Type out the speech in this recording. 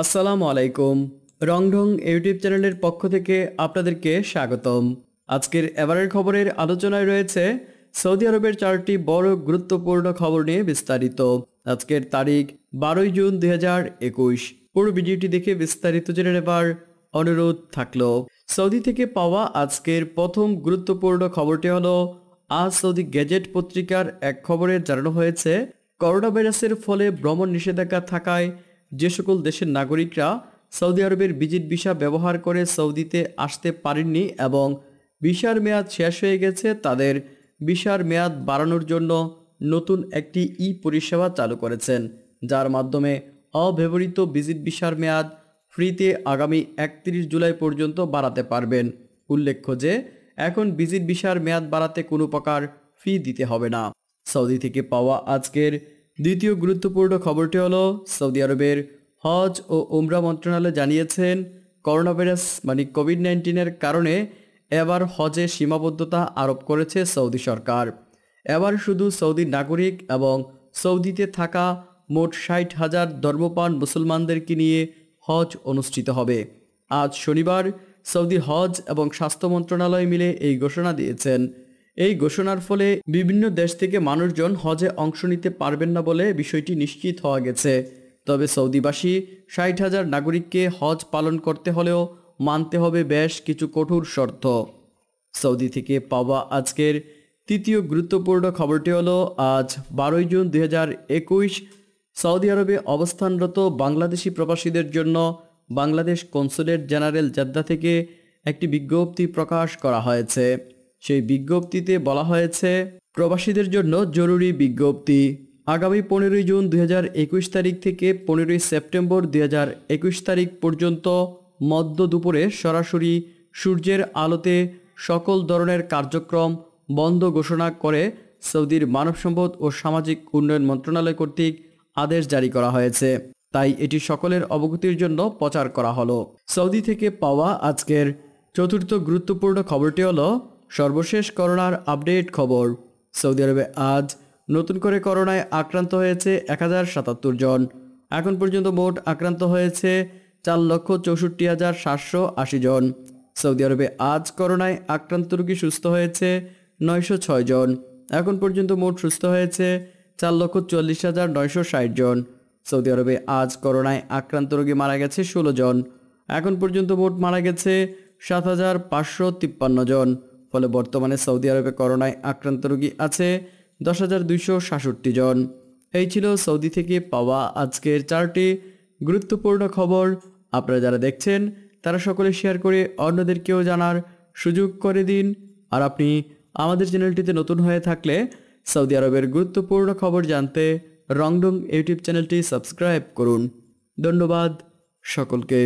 আসসালামু আলাইকুম রংঢং ইউটিউব চ্যানেলের পক্ষ থেকে আপনাদেরকে স্বাগতম আজকের এবারের খবরের আলোচনায় রয়েছে সৌদি আরবের চারটি বড় গুরুত্বপূর্ণ খবর নিয়ে বিস্তারিত আজকের তারিখ বারোই জুন দুই পুরো ভিডিওটি দেখে বিস্তারিত জেনে নেবার অনুরোধ থাকলো সৌদি থেকে পাওয়া আজকের প্রথম গুরুত্বপূর্ণ খবরটি হল আজ সৌদি গেজেট পত্রিকার এক খবরে জানানো হয়েছে করোনা ভাইরাসের ফলে ভ্রমণ নিষেধাজ্ঞা থাকায় যে সকল দেশের নাগরিকরা সৌদি আরবের বিজিট ভিসা ব্যবহার করে সৌদিতে আসতে পারেননি এবং ভিসার মেয়াদ শেষ হয়ে গেছে তাদের ভিসার মেয়াদ বাড়ানোর জন্য নতুন একটি ই পরিষেবা চালু করেছেন যার মাধ্যমে অব্যবহৃত ভিজিট ভিসার মেয়াদ ফ্রিতে আগামী একত্রিশ জুলাই পর্যন্ত বাড়াতে পারবেন উল্লেখ্য যে এখন ভিজিট ভিসার মেয়াদ বাড়াতে কোনো প্রকার ফি দিতে হবে না সৌদি থেকে পাওয়া আজকের দ্বিতীয় গুরুত্বপূর্ণ খবরটি হল সৌদি আরবের হজ ও উমরা মন্ত্রণালয় জানিয়েছেন করোনা ভাইরাস মানে কোভিড নাইন্টিনের কারণে এবার হজে সীমাবদ্ধতা আরোপ করেছে সৌদি সরকার এবার শুধু সৌদি নাগরিক এবং সৌদিতে থাকা মোট ষাট হাজার ধর্মপান মুসলমানদেরকে নিয়ে হজ অনুষ্ঠিত হবে আজ শনিবার সৌদি হজ এবং স্বাস্থ্য মন্ত্রণালয় মিলে এই ঘোষণা দিয়েছেন এই ঘোষণার ফলে বিভিন্ন দেশ থেকে মানুষজন হজে অংশ নিতে পারবেন না বলে বিষয়টি নিশ্চিত হওয়া গেছে তবে সৌদিবাসী ষাট হাজার নাগরিককে হজ পালন করতে হলেও মানতে হবে বেশ কিছু কঠোর শর্ত সৌদি থেকে পাওয়া আজকের তৃতীয় গুরুত্বপূর্ণ খবরটি হলো আজ বারোই জুন দুই সৌদি আরবে অবস্থানরত বাংলাদেশি প্রবাসীদের জন্য বাংলাদেশ কনসুলেট জেনারেল জাদ্দা থেকে একটি বিজ্ঞপ্তি প্রকাশ করা হয়েছে সেই বিজ্ঞপ্তিতে বলা হয়েছে প্রবাসীদের জন্য জরুরি বিজ্ঞপ্তি আগামী পনেরোই জুন দু তারিখ থেকে পনেরোই সেপ্টেম্বর দু তারিখ পর্যন্ত মধ্য দুপুরে সরাসরি সূর্যের আলোতে সকল ধরনের কার্যক্রম বন্ধ ঘোষণা করে সৌদির মানব সম্পদ ও সামাজিক উন্নয়ন মন্ত্রণালয় কর্তৃক আদেশ জারি করা হয়েছে তাই এটি সকলের অবগতির জন্য প্রচার করা হলো সৌদি থেকে পাওয়া আজকের চতুর্থ গুরুত্বপূর্ণ খবরটি হলো সর্বশেষ করোনার আপডেট খবর সৌদি আরবে আজ নতুন করে করোনায় আক্রান্ত হয়েছে এক জন এখন পর্যন্ত মোট আক্রান্ত হয়েছে চার লক্ষ চৌষট্টি হাজার সাতশো আশি জন সৌদি আরবে আজ করোনায় আক্রান্ত রোগী সুস্থ হয়েছে নয়শো ছয় জন এখন পর্যন্ত মোট সুস্থ হয়েছে চার লক্ষ চল্লিশ হাজার নয়শো ষাট জন সৌদি আরবে আজ করোনায় আক্রান্ত রোগী মারা গেছে ষোলো জন এখন পর্যন্ত মোট মারা গেছে সাত হাজার পাঁচশো তিপ্পান্ন জন ফলে বর্তমানে সৌদি আরবে করোনায় আক্রান্ত রোগী আছে দশ হাজার দুইশো সাতষট্টি জন এই ছিল সৌদি থেকে পাওয়া আজকের চারটি গুরুত্বপূর্ণ খবর আপনারা যারা দেখছেন তারা সকলে শেয়ার করে অন্যদেরকেও জানার সুযোগ করে দিন আর আপনি আমাদের চ্যানেলটিতে নতুন হয়ে থাকলে সৌদি আরবের গুরুত্বপূর্ণ খবর জানতে রংডং ইউটিউব চ্যানেলটি সাবস্ক্রাইব করুন ধন্যবাদ সকলকে